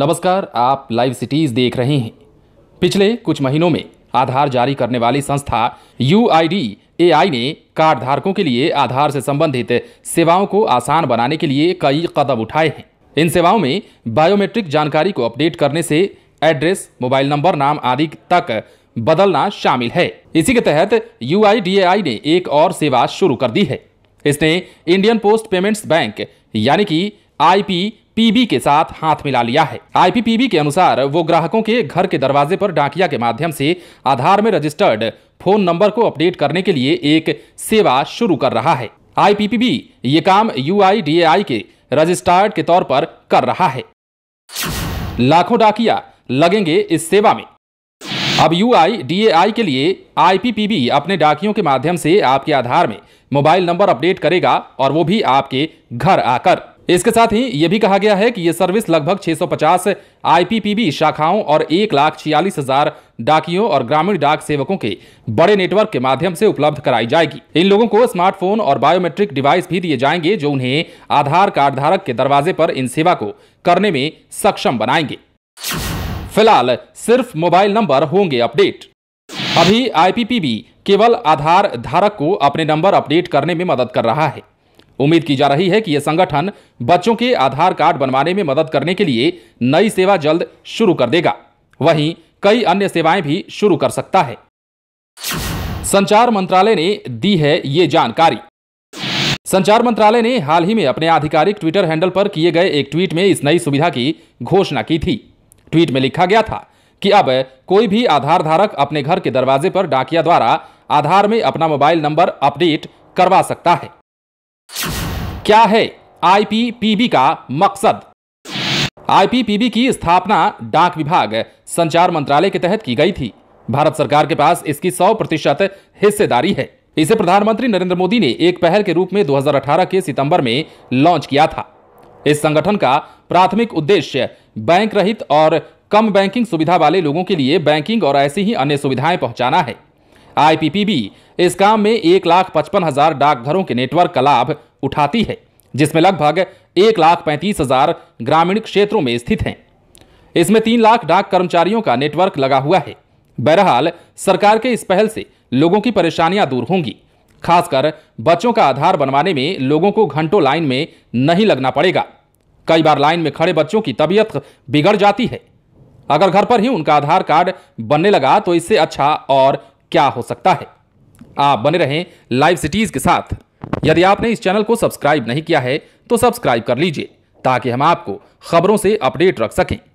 नमस्कार आप live cities देख रहे हैं पिछले कुछ महीनों में आधार जारी करने वाली संस्था यू आई ने कार्ड धारकों के लिए आधार से संबंधित सेवाओं को आसान बनाने के लिए कई कदम उठाए हैं इन सेवाओं में बायोमेट्रिक जानकारी को अपडेट करने से एड्रेस मोबाइल नंबर नाम आदि तक बदलना शामिल है इसी के तहत यू ने एक और सेवा शुरू कर दी है इसने इंडियन पोस्ट पेमेंट्स बैंक यानी कि आई पीबी के साथ हाथ मिला लिया है आईपीपीबी के अनुसार वो ग्राहकों के घर के दरवाजे पर डाकिया के माध्यम से आधार में रजिस्टर्ड फोन नंबर को अपडेट करने के लिए एक सेवा शुरू कर रहा है आईपीपीबी ये काम यू के रजिस्टर्ड के तौर पर कर रहा है लाखों डाकिया लगेंगे इस सेवा में अब यू आई के लिए आई अपने डाकियों के माध्यम से आपके आधार में मोबाइल नंबर अपडेट करेगा और वो भी आपके घर आकर इसके साथ ही यह भी कहा गया है कि यह सर्विस लगभग 650 आईपीपीबी शाखाओं और एक लाख छियालीस हजार डाकियों और ग्रामीण डाक सेवकों के बड़े नेटवर्क के माध्यम से उपलब्ध कराई जाएगी इन लोगों को स्मार्टफोन और बायोमेट्रिक डिवाइस भी दिए जाएंगे जो उन्हें आधार कार्ड धारक के दरवाजे पर इन सेवा को करने में सक्षम बनाएंगे फिलहाल सिर्फ मोबाइल नंबर होंगे अपडेट अभी आईपीपीबी केवल आधार धारक को अपने नंबर अपडेट करने में मदद कर रहा है उम्मीद की जा रही है कि यह संगठन बच्चों के आधार कार्ड बनवाने में मदद करने के लिए नई सेवा जल्द शुरू कर देगा वहीं कई अन्य सेवाएं भी शुरू कर सकता है संचार मंत्रालय ने दी है ये जानकारी संचार मंत्रालय ने हाल ही में अपने आधिकारिक ट्विटर हैंडल पर किए गए एक ट्वीट में इस नई सुविधा की घोषणा की थी ट्वीट में लिखा गया था कि अब कोई भी आधार धारक अपने घर के दरवाजे पर डाकिया द्वारा आधार में अपना मोबाइल नंबर अपडेट करवा सकता है क्या है आईपीपीबी का मकसद आईपीपीबी की स्थापना डाक विभाग संचार मंत्रालय के तहत की गई थी भारत सरकार के पास इसकी 100 प्रतिशत हिस्सेदारी है इसे प्रधानमंत्री नरेंद्र मोदी ने एक पहल के रूप में 2018 के सितंबर में लॉन्च किया था इस संगठन का प्राथमिक उद्देश्य बैंक रहित और कम बैंकिंग सुविधा वाले लोगों के लिए बैंकिंग और ऐसी ही अन्य सुविधाएं पहुंचाना है आईपीपीबी इस काम में एक लाख पचपन हजार डाकघरों के नेटवर्क का लाभ उठाती है जिसमें लगभग एक लाख पैंतीस हजार ग्रामीण क्षेत्रों में स्थित हैं इसमें तीन लाख डाक कर्मचारियों का नेटवर्क लगा हुआ है बहरहाल सरकार के इस पहल से लोगों की परेशानियां दूर होंगी खासकर बच्चों का आधार बनवाने में लोगों को घंटों लाइन में नहीं लगना पड़ेगा कई बार लाइन में खड़े बच्चों की तबीयत बिगड़ जाती है अगर घर पर ही उनका आधार कार्ड बनने लगा तो इससे अच्छा और क्या हो सकता है आप बने रहें लाइव सिटीज के साथ यदि आपने इस चैनल को सब्सक्राइब नहीं किया है तो सब्सक्राइब कर लीजिए ताकि हम आपको खबरों से अपडेट रख सकें